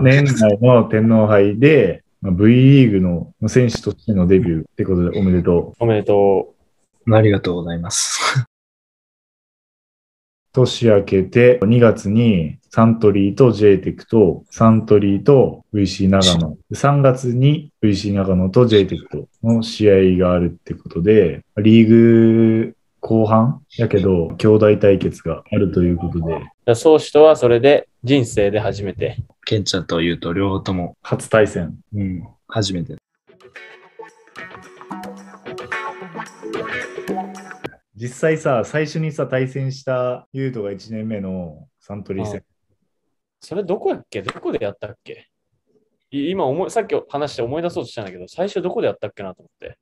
年内の天皇杯で、まあ、V リーグの選手としてのデビューってことでおめでとう。おめでとう。ありがとうございます。年明けて2月にサントリーと JTEC とサントリーと VC 長野。3月に VC 長野と JTEC との試合があるってことで、リーグ半やけど、兄弟対決があるということで。宗主とはそれで人生で初めて。ケンちゃんというと両方とも。初対戦。うん、初めて。実際さ、最初にさ、対戦したユートが1年目のサントリー戦。それどこやっけどこでやったっけ今思い、さっき話して思い出そうとしたんだけど、最初どこでやったっけなと思って。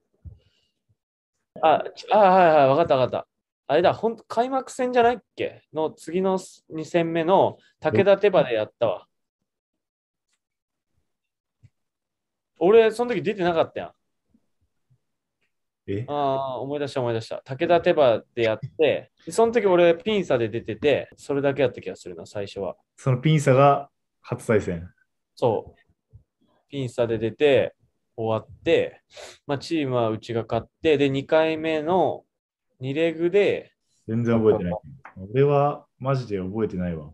あ、あ、はいはい、分かった分かった。あれだ、本当開幕戦じゃないっけの次の2戦目の武田手羽でやったわ。俺、その時出てなかったやん。えああ、思い出した思い出した。武田手羽でやって、その時俺ピン差で出てて、それだけやった気がするな、最初は。そのピン差が初対戦。そう。ピン差で出て、終わって、まあ、チームはうちが勝って、で、2回目の二レグで。全然覚えてない。俺はマジで覚えてないわ。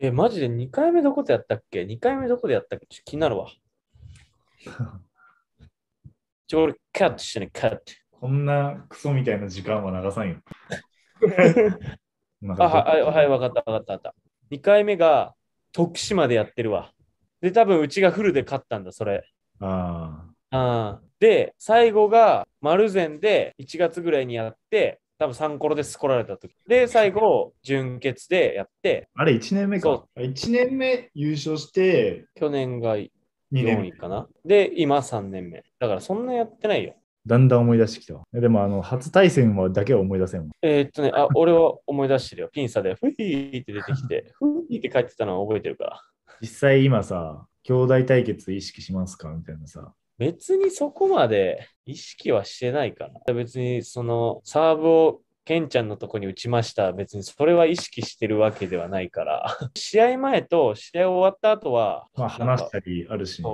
え、マジで2回目どこでやったっけ ?2 回目どこでやったっけちょっと気になるわ。ちょ、俺ャットしてね、カット。こんなクソみたいな時間は流さんよ。あはい、はい、わかった、わかった、わかった。2回目が徳島でやってるわ。で、多分うちがフルで勝ったんだ、それ。ああ。で、最後が丸善で1月ぐらいにやって、多分3コロですこられた時で、最後、準決でやって、あれ1年目か。1年目優勝して、去年が4位かな。で、今3年目。だからそんなやってないよ。だんだん思い出してきたわ。でも、あの、初対戦はだけは思い出せんえー、っとね、あ、俺は思い出してるよ。ピンサで、ふいーって出てきて、ふいーって帰ってたのは覚えてるから。実際今さ、兄弟対決意識しますかみたいなさ、別にそこまで意識はしてないかな。別にそのサーブをケンちゃんのとこに打ちました。別にそれは意識してるわけではないから。試合前と試合終わった後は。まあ話したりあるし、ね、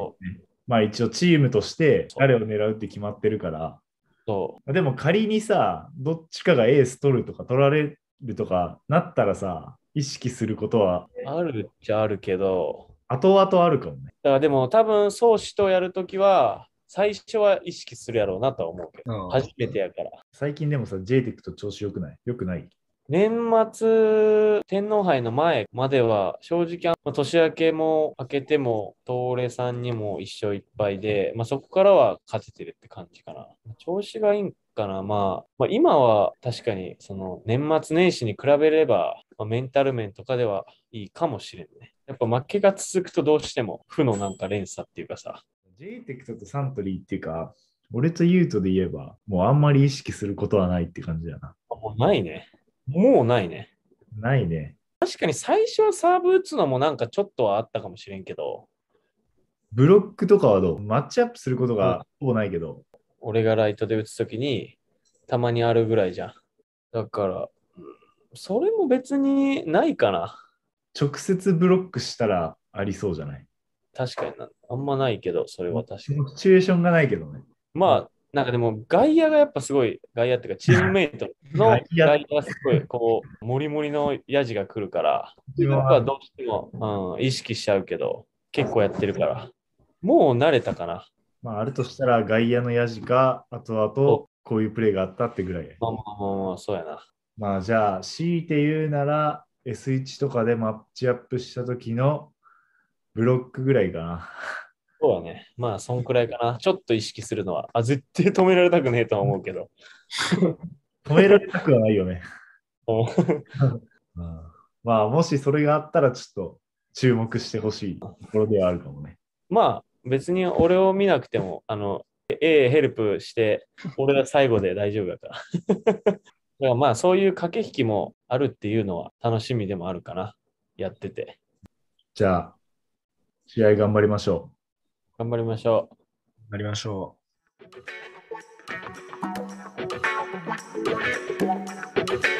まあ一応チームとして誰を狙うって決まってるから。そうでも仮にさ、どっちかがエース取るとか取られるとかなったらさ、意識することは。あるっちゃあるけど、後々あるかもね。だからでも多分、宗師とやるときは、最初は意識するやろうなとは思うけど、うん、初めてやから。最近でもさ、JTEC と調子良くない良くない年末、天皇杯の前までは、正直、まあ、年明けも明けても、東レさんにも一生いっぱいで、まあ、そこからは勝ててるって感じかな。調子がいいんかな、まあ、まあ、今は確かに、その年末年始に比べれば、まあ、メンタル面とかではいいかもしれんね。やっぱ負けが続くとどうしても負のなんか連鎖っていうかさ。j テクトとサントリーっていうか、俺とユートで言えば、もうあんまり意識することはないって感じだな。もうないね。もうないね。ないね。確かに最初はサーブ打つのもなんかちょっとはあったかもしれんけど。ブロックとかはどうマッチアップすることがほぼないけど。俺がライトで打つときに、たまにあるぐらいじゃん。だから、それも別にないかな。直接ブロックしたらありそうじゃない確かにな。あんまないけど、それは確かに。シチュエーションがないけどね。まあ、なんかでも外野がやっぱすごい、外野っていうかチームメイトの 外野がすごい、こう、もりもりのやじが来るから、僕はどうしても、うん、意識しちゃうけど、結構やってるから。もう慣れたかな。まあ、あるとしたら外野のやじか、あとあと、こういうプレーがあったってぐらい。まあまあまあ、そうやな。まあ、じゃあ、強いて言うなら、S1 とかでマッチアップした時のブロックぐらいかな。そうだね。まあ、そんくらいかな。ちょっと意識するのは。あ、絶対止められたくねえとは思うけど。止められたくはないよね。まあ、もしそれがあったら、ちょっと注目してほしいところではあるかもね。まあ、別に俺を見なくても、あの、A ヘルプして、俺が最後で大丈夫だから。だからまあそういう駆け引きもあるっていうのは楽しみでもあるかな、やってて。じゃあ、試合頑張りましょう。頑張りましょう。頑張りましょう。